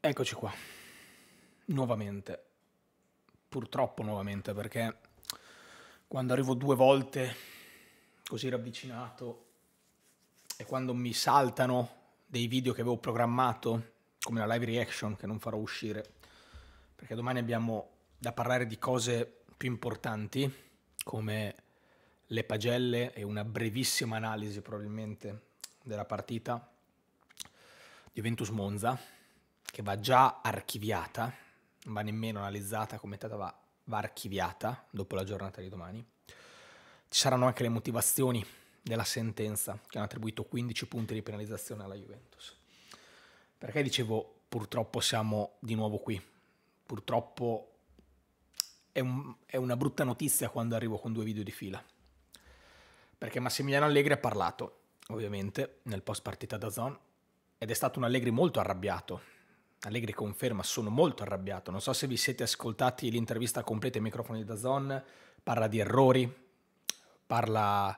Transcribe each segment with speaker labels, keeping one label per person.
Speaker 1: Eccoci qua, nuovamente, purtroppo nuovamente, perché quando arrivo due volte così ravvicinato e quando mi saltano dei video che avevo programmato, come la live reaction che non farò uscire, perché domani abbiamo da parlare di cose più importanti, come le pagelle e una brevissima analisi probabilmente della partita di Ventus Monza che va già archiviata, non va nemmeno analizzata, commentata, va, va archiviata dopo la giornata di domani. Ci saranno anche le motivazioni della sentenza che hanno attribuito 15 punti di penalizzazione alla Juventus. Perché dicevo purtroppo siamo di nuovo qui? Purtroppo è, un, è una brutta notizia quando arrivo con due video di fila. Perché Massimiliano Allegri ha parlato, ovviamente, nel post partita da Zon ed è stato un Allegri molto arrabbiato Allegri conferma, sono molto arrabbiato. Non so se vi siete ascoltati l'intervista completa ai microfoni da Zon, parla di errori, parla,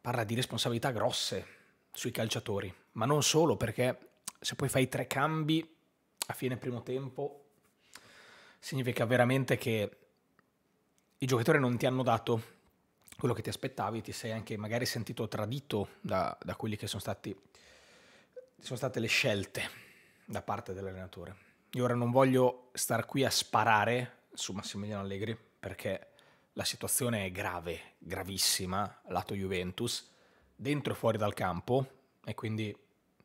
Speaker 1: parla di responsabilità grosse sui calciatori, ma non solo perché se poi fai tre cambi a fine primo tempo significa veramente che i giocatori non ti hanno dato quello che ti aspettavi, ti sei anche magari sentito tradito da, da quelli che sono stati sono state le scelte da parte dell'allenatore. Io ora non voglio star qui a sparare su Massimiliano Allegri perché la situazione è grave, gravissima, lato Juventus, dentro e fuori dal campo e quindi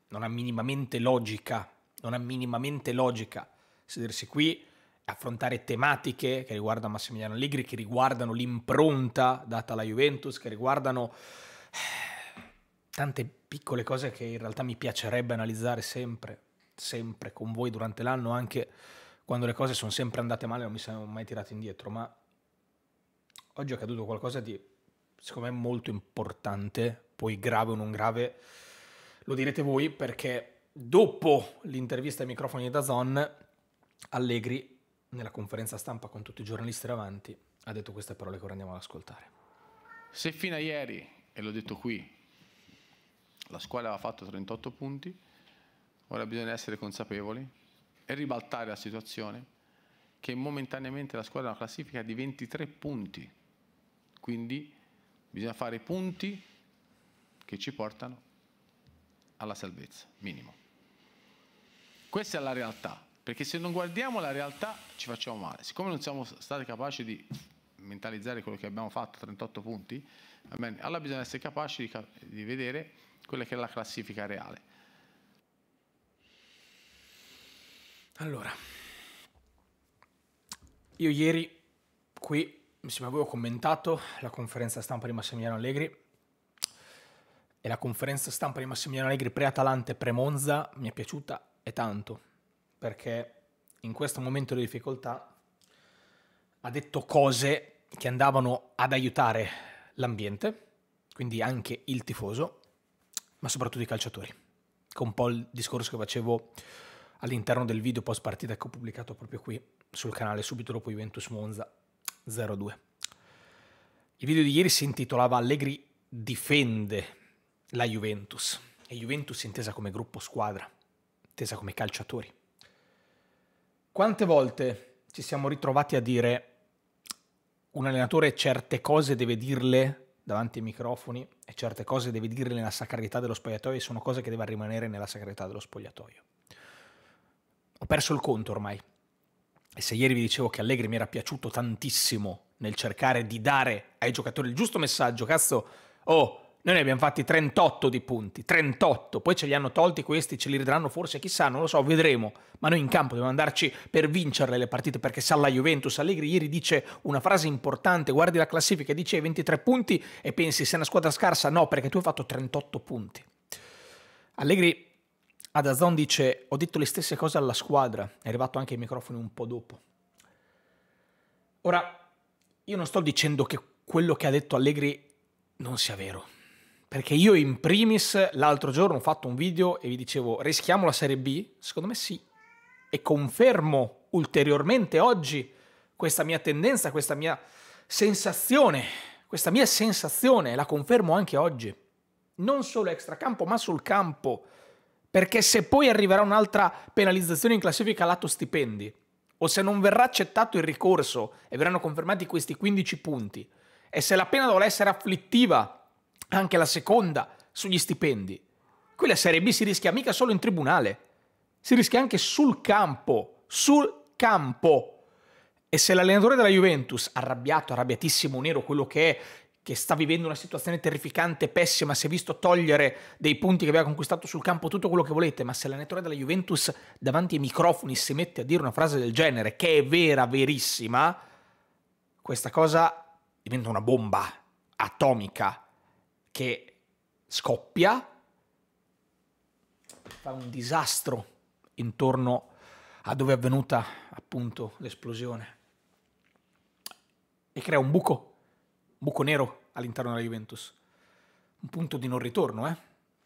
Speaker 1: non ha minimamente logica, non ha minimamente logica sedersi qui affrontare tematiche che riguardano Massimiliano Allegri, che riguardano l'impronta data alla Juventus, che riguardano eh, tante piccole cose che in realtà mi piacerebbe analizzare sempre, sempre con voi durante l'anno, anche quando le cose sono sempre andate male, non mi sono mai tirato indietro, ma oggi è accaduto qualcosa di, secondo me, molto importante, poi grave o non grave, lo direte voi perché dopo l'intervista ai microfoni da Zon,
Speaker 2: Allegri,
Speaker 1: nella conferenza stampa con tutti i giornalisti davanti, ha detto queste parole che ora andiamo ad ascoltare.
Speaker 2: Se fino a ieri, e l'ho detto qui, la squadra ha fatto 38 punti, ora bisogna essere consapevoli e ribaltare la situazione che momentaneamente la squadra ha una classifica di 23 punti, quindi bisogna fare punti che ci portano alla salvezza, minimo. Questa è la realtà, perché se non guardiamo la realtà ci facciamo male, siccome non siamo stati capaci di mentalizzare quello che abbiamo fatto, 38 punti, bene, allora bisogna essere capaci di, di vedere quella che è la classifica reale.
Speaker 1: Allora, io ieri qui insieme a voi ho commentato la conferenza stampa di Massimiliano Allegri e la conferenza stampa di Massimiliano Allegri pre-Atalante e pre-Monza mi è piaciuta e tanto perché in questo momento di difficoltà ha detto cose che andavano ad aiutare l'ambiente, quindi anche il tifoso, ma soprattutto i calciatori. Con un po' il discorso che facevo all'interno del video post partita che ho pubblicato proprio qui sul canale subito dopo Juventus Monza 02. Il video di ieri si intitolava Allegri difende la Juventus e Juventus intesa come gruppo squadra, intesa come calciatori. Quante volte ci siamo ritrovati a dire un allenatore certe cose deve dirle davanti ai microfoni e certe cose deve dirle nella sacralità dello spogliatoio e sono cose che devono rimanere nella sacralità dello spogliatoio. Ho perso il conto ormai. E se ieri vi dicevo che Allegri mi era piaciuto tantissimo nel cercare di dare ai giocatori il giusto messaggio, cazzo, oh, noi ne abbiamo fatti 38 di punti, 38, poi ce li hanno tolti questi, ce li ridranno forse, chissà, non lo so, vedremo. Ma noi in campo dobbiamo andarci per vincerle le partite, perché sa la Juventus, Allegri ieri dice una frase importante, guardi la classifica, e dice 23 punti e pensi se è una squadra scarsa, no, perché tu hai fatto 38 punti. Allegri ad Azon dice, ho detto le stesse cose alla squadra, è arrivato anche ai microfoni un po' dopo. Ora, io non sto dicendo che quello che ha detto Allegri non sia vero perché io in primis l'altro giorno ho fatto un video e vi dicevo rischiamo la Serie B? Secondo me sì. E confermo ulteriormente oggi questa mia tendenza, questa mia sensazione, questa mia sensazione, la confermo anche oggi. Non solo extracampo, ma sul campo. Perché se poi arriverà un'altra penalizzazione in classifica lato stipendi, o se non verrà accettato il ricorso e verranno confermati questi 15 punti, e se la pena dovrà essere afflittiva anche la seconda sugli stipendi. Qui la Serie B si rischia mica solo in tribunale, si rischia anche sul campo, sul campo. E se l'allenatore della Juventus, arrabbiato, arrabbiatissimo, nero, quello che è, che sta vivendo una situazione terrificante, pessima, si è visto togliere dei punti che aveva conquistato sul campo, tutto quello che volete, ma se l'allenatore della Juventus davanti ai microfoni si mette a dire una frase del genere, che è vera, verissima, questa cosa diventa una bomba atomica che scoppia, fa un disastro intorno a dove è avvenuta appunto l'esplosione e crea un buco, un buco nero all'interno della Juventus, un punto di non ritorno. Eh?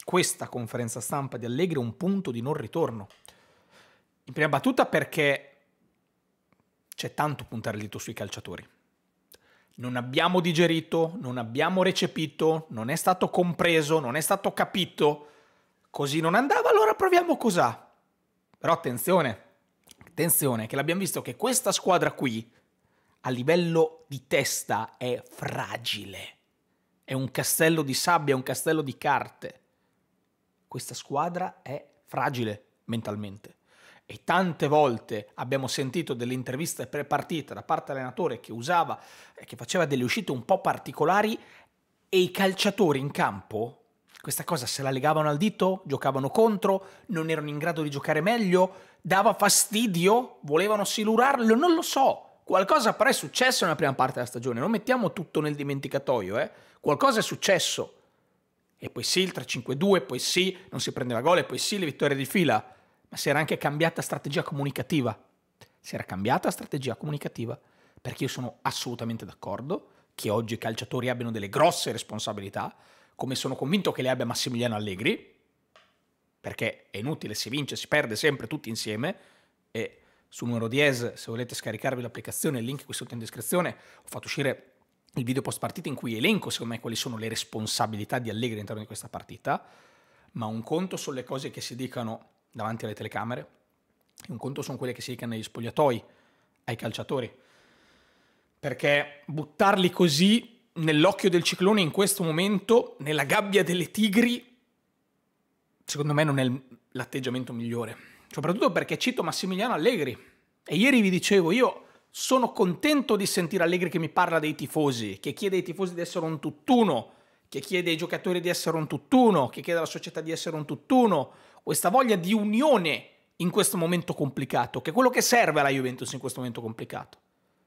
Speaker 1: Questa conferenza stampa di Allegri è un punto di non ritorno. In prima battuta perché c'è tanto puntare il dito sui calciatori non abbiamo digerito, non abbiamo recepito, non è stato compreso, non è stato capito. Così non andava, allora proviamo cos'ha. Però attenzione, attenzione, che l'abbiamo visto che questa squadra qui, a livello di testa, è fragile. È un castello di sabbia, è un castello di carte. Questa squadra è fragile mentalmente e tante volte abbiamo sentito delle interviste pre-partita da parte dell'allenatore che usava, eh, che faceva delle uscite un po' particolari e i calciatori in campo questa cosa se la legavano al dito, giocavano contro, non erano in grado di giocare meglio, dava fastidio, volevano silurarlo, non lo so. Qualcosa però è successo nella prima parte della stagione, non mettiamo tutto nel dimenticatoio, eh. Qualcosa è successo. E poi sì, il 3-5-2, poi sì, non si prendeva gol, e poi sì, le vittorie di fila ma si era anche cambiata strategia comunicativa. Si era cambiata strategia comunicativa, perché io sono assolutamente d'accordo che oggi i calciatori abbiano delle grosse responsabilità, come sono convinto che le abbia Massimiliano Allegri, perché è inutile, si vince, si perde sempre tutti insieme, e su numero 10, se volete scaricarvi l'applicazione, il link qui sotto in descrizione, ho fatto uscire il video post partita in cui elenco secondo me quali sono le responsabilità di Allegri all'interno di questa partita, ma un conto sulle cose che si dicano davanti alle telecamere, un conto sono quelle che si dedicano agli spogliatoi, ai calciatori, perché buttarli così nell'occhio del ciclone in questo momento, nella gabbia delle tigri, secondo me non è l'atteggiamento migliore. Soprattutto perché cito Massimiliano Allegri. E ieri vi dicevo, io sono contento di sentire Allegri che mi parla dei tifosi, che chiede ai tifosi di essere un tutt'uno, che chiede ai giocatori di essere un tutt'uno, che chiede alla società di essere un tutt'uno, questa voglia di unione in questo momento complicato, che è quello che serve alla Juventus in questo momento complicato.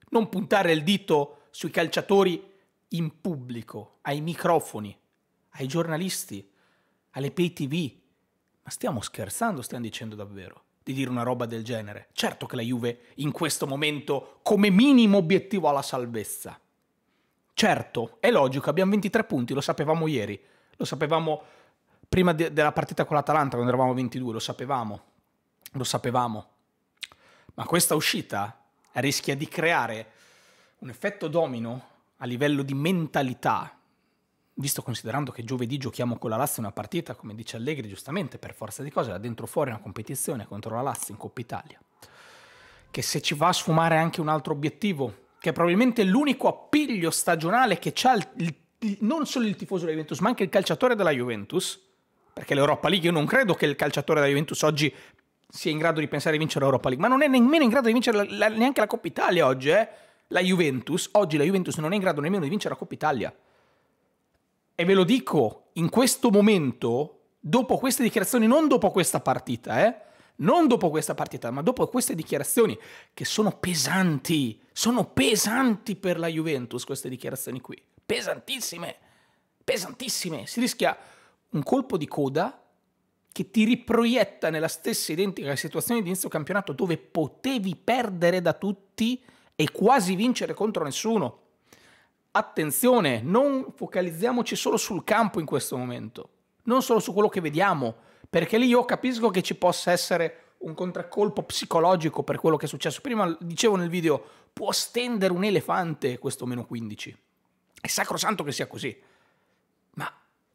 Speaker 1: Non puntare il dito sui calciatori in pubblico, ai microfoni, ai giornalisti, alle pay tv. Ma stiamo scherzando, stiamo dicendo davvero, di dire una roba del genere. Certo che la Juve in questo momento come minimo obiettivo ha la salvezza. Certo, è logico, abbiamo 23 punti, lo sapevamo ieri, lo sapevamo prima de- della partita con l'Atalanta, quando eravamo 22, lo sapevamo, lo sapevamo. Ma questa uscita rischia di creare un effetto domino a livello di mentalità, visto considerando che giovedì giochiamo con la Lazio una partita, come dice Allegri giustamente, per forza di cose, là dentro fuori una competizione contro la Lazio in Coppa Italia, che se ci va a sfumare anche un altro obiettivo, che è probabilmente l'unico appiglio stagionale che ha non solo il tifoso della Juventus, ma anche il calciatore della Juventus, perché l'Europa League, io non credo che il calciatore della Juventus oggi sia in grado di pensare di vincere l'Europa League, ma non è nemmeno in grado di vincere la, la, neanche la Coppa Italia oggi, eh? La Juventus, oggi la Juventus non è in grado nemmeno di vincere la Coppa Italia. E ve lo dico, in questo momento, dopo queste dichiarazioni, non dopo questa partita, eh? Non dopo questa partita, ma dopo queste dichiarazioni, che sono pesanti, sono pesanti per la Juventus queste dichiarazioni qui, pesantissime, pesantissime, si rischia un colpo di coda che ti riproietta nella stessa identica situazione di inizio campionato dove potevi perdere da tutti e quasi vincere contro nessuno. Attenzione, non focalizziamoci solo sul campo in questo momento, non solo su quello che vediamo, perché lì io capisco che ci possa essere un contraccolpo psicologico per quello che è successo. Prima dicevo nel video, può stendere un elefante questo meno 15. È sacrosanto che sia così. Ma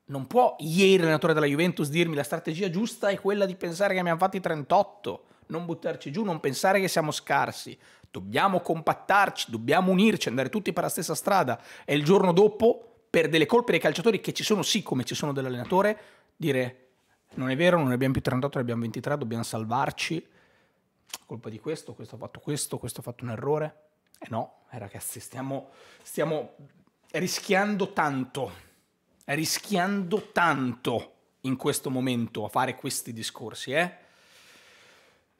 Speaker 1: non può ieri l'allenatore della Juventus dirmi la strategia giusta è quella di pensare che abbiamo fatti 38, non buttarci giù, non pensare che siamo scarsi. Dobbiamo compattarci, dobbiamo unirci, andare tutti per la stessa strada e il giorno dopo, per delle colpe dei calciatori che ci sono sì come ci sono dell'allenatore, dire non è vero, non ne abbiamo più 38, ne abbiamo 23, dobbiamo salvarci. Colpa di questo, questo ha fatto questo, questo ha fatto un errore. Eh no, eh ragazzi, stiamo, stiamo rischiando tanto rischiando tanto in questo momento a fare questi discorsi, eh?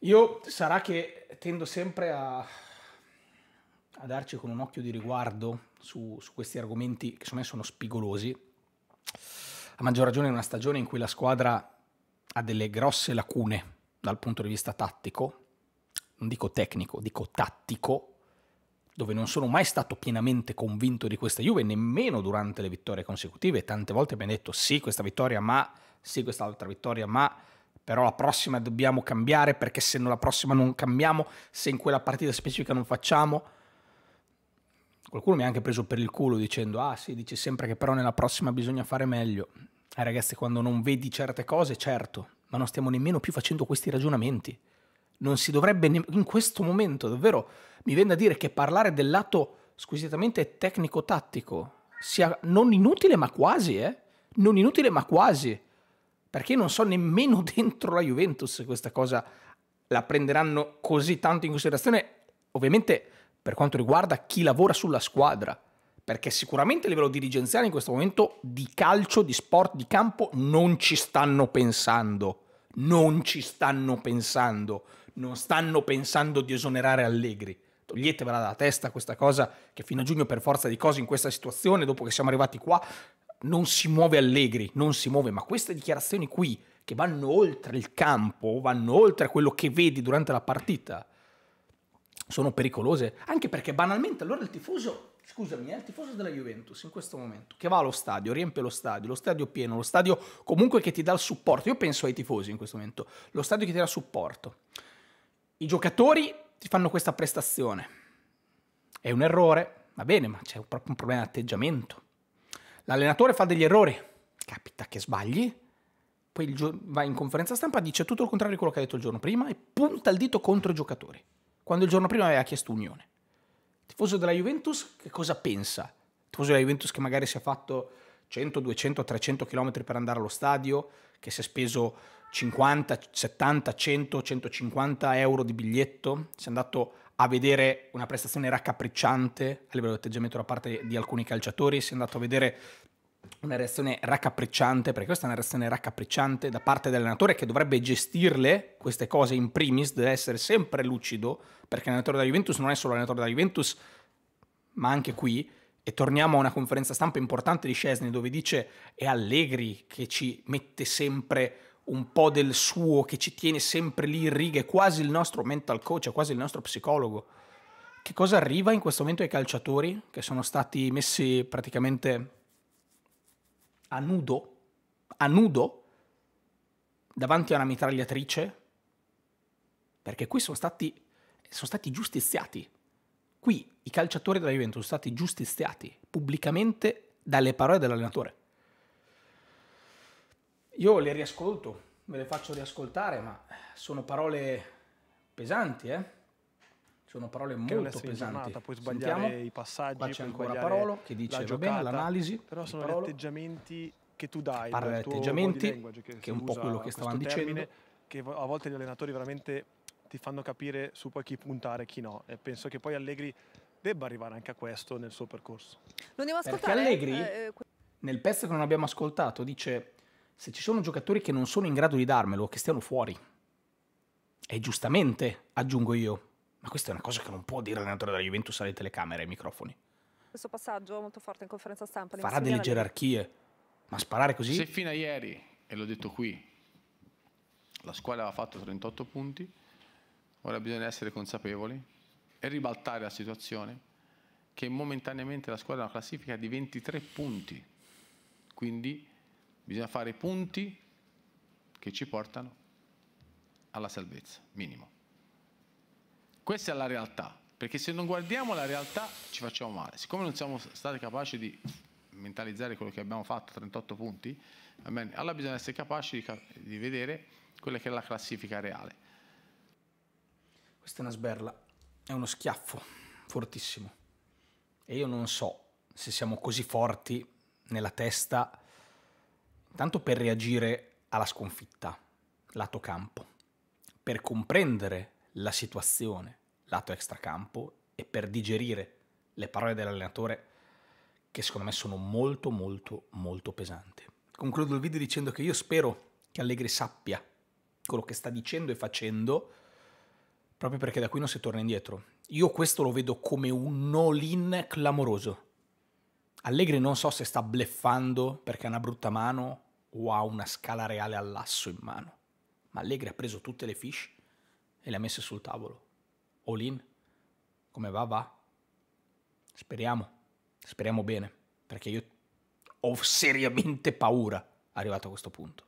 Speaker 1: Io sarà che tendo sempre a, a darci con un occhio di riguardo su, su questi argomenti che secondo me sono spigolosi, a maggior ragione in una stagione in cui la squadra ha delle grosse lacune dal punto di vista tattico, non dico tecnico, dico tattico, dove non sono mai stato pienamente convinto di questa Juve, nemmeno durante le vittorie consecutive. Tante volte mi ha detto sì questa vittoria, ma sì quest'altra vittoria, ma però la prossima dobbiamo cambiare perché se non la prossima non cambiamo, se in quella partita specifica non facciamo... Qualcuno mi ha anche preso per il culo dicendo ah sì, dici sempre che però nella prossima bisogna fare meglio. Eh ragazzi, quando non vedi certe cose, certo, ma non stiamo nemmeno più facendo questi ragionamenti non si dovrebbe ne- in questo momento, davvero, mi viene da dire che parlare del lato squisitamente tecnico-tattico sia non inutile ma quasi, eh? Non inutile ma quasi. Perché io non so nemmeno dentro la Juventus se questa cosa la prenderanno così tanto in considerazione, ovviamente per quanto riguarda chi lavora sulla squadra. Perché sicuramente a livello dirigenziale in questo momento di calcio, di sport, di campo non ci stanno pensando. Non ci stanno pensando non stanno pensando di esonerare Allegri. Toglietevela dalla testa questa cosa che fino a giugno per forza di cose in questa situazione, dopo che siamo arrivati qua, non si muove Allegri, non si muove, ma queste dichiarazioni qui che vanno oltre il campo, vanno oltre quello che vedi durante la partita, sono pericolose, anche perché banalmente allora il tifoso, scusami, è eh, il tifoso della Juventus in questo momento, che va allo stadio, riempie lo stadio, lo stadio pieno, lo stadio comunque che ti dà il supporto, io penso ai tifosi in questo momento, lo stadio che ti dà il supporto i giocatori ti fanno questa prestazione. È un errore, va bene, ma c'è proprio un problema di atteggiamento. L'allenatore fa degli errori, capita che sbagli, poi va in conferenza stampa, dice tutto il contrario di quello che ha detto il giorno prima e punta il dito contro i giocatori, quando il giorno prima aveva chiesto unione. Il tifoso della Juventus che cosa pensa? Il tifoso della Juventus che magari si è fatto 100, 200, 300 km per andare allo stadio, che si è speso 50, 70, 100, 150 euro di biglietto, si è andato a vedere una prestazione raccapricciante a livello di atteggiamento da parte di alcuni calciatori, si è andato a vedere una reazione raccapricciante, perché questa è una reazione raccapricciante da parte dell'allenatore che dovrebbe gestirle queste cose in primis, deve essere sempre lucido, perché l'allenatore della Juventus non è solo l'allenatore della Juventus, ma anche qui, e torniamo a una conferenza stampa importante di Scesni dove dice è Allegri che ci mette sempre un po' del suo, che ci tiene sempre lì in riga, è quasi il nostro mental coach, è quasi il nostro psicologo. Che cosa arriva in questo momento ai calciatori che sono stati messi praticamente a nudo, a nudo, davanti a una mitragliatrice? Perché qui sono stati, sono stati giustiziati. Qui i calciatori della Juventus sono stati giustiziati pubblicamente dalle parole dell'allenatore. Io le riascolto, me le faccio riascoltare, ma sono parole pesanti, eh? Sono parole che molto pesanti. Giornata, puoi sbagliare Sentiamo. i passaggi, Qua c'è ancora parola che dice, la giocata, va bene, l'analisi.
Speaker 2: Però sono gli atteggiamenti che tu dai. Parla di atteggiamenti, che, che è un po' quello che stavano dicendo. Che a volte gli allenatori veramente ti fanno capire su poi chi puntare e chi no. E penso che poi Allegri debba arrivare anche a questo nel suo percorso. Non devo ascoltare. Perché Allegri, eh, eh
Speaker 1: nel pezzo che non abbiamo ascoltato, dice se ci sono giocatori che non sono in grado di darmelo, che stiano fuori. E giustamente, aggiungo io, ma questa è una cosa che non può dire l'allenatore della Juventus alle telecamere e ai microfoni.
Speaker 2: Questo passaggio molto forte in conferenza stampa. Farà delle gerarchie, ma sparare così? Se fino a ieri, e l'ho detto qui, la squadra aveva fatto 38 punti, ora bisogna essere consapevoli e ribaltare la situazione che momentaneamente la squadra ha una classifica di 23 punti. Quindi Bisogna fare punti che ci portano alla salvezza, minimo. Questa è la realtà, perché se non guardiamo la realtà ci facciamo male. Siccome non siamo stati capaci di mentalizzare quello che abbiamo fatto, 38 punti, allora bisogna essere capaci di, di vedere quella che è la classifica reale.
Speaker 1: Questa è una sberla, è uno schiaffo fortissimo. E io non so se siamo così forti nella testa tanto per reagire alla sconfitta, lato campo, per comprendere la situazione, lato extracampo, e per digerire le parole dell'allenatore che secondo me sono molto molto molto pesanti. Concludo il video dicendo che io spero che Allegri sappia quello che sta dicendo e facendo proprio perché da qui non si torna indietro. Io questo lo vedo come un all-in clamoroso Allegri non so se sta bleffando perché ha una brutta mano o ha una scala reale all'asso in mano, ma Allegri ha preso tutte le fish e le ha messe sul tavolo. All in, come va va. Speriamo, speriamo bene, perché io ho seriamente paura arrivato a questo punto.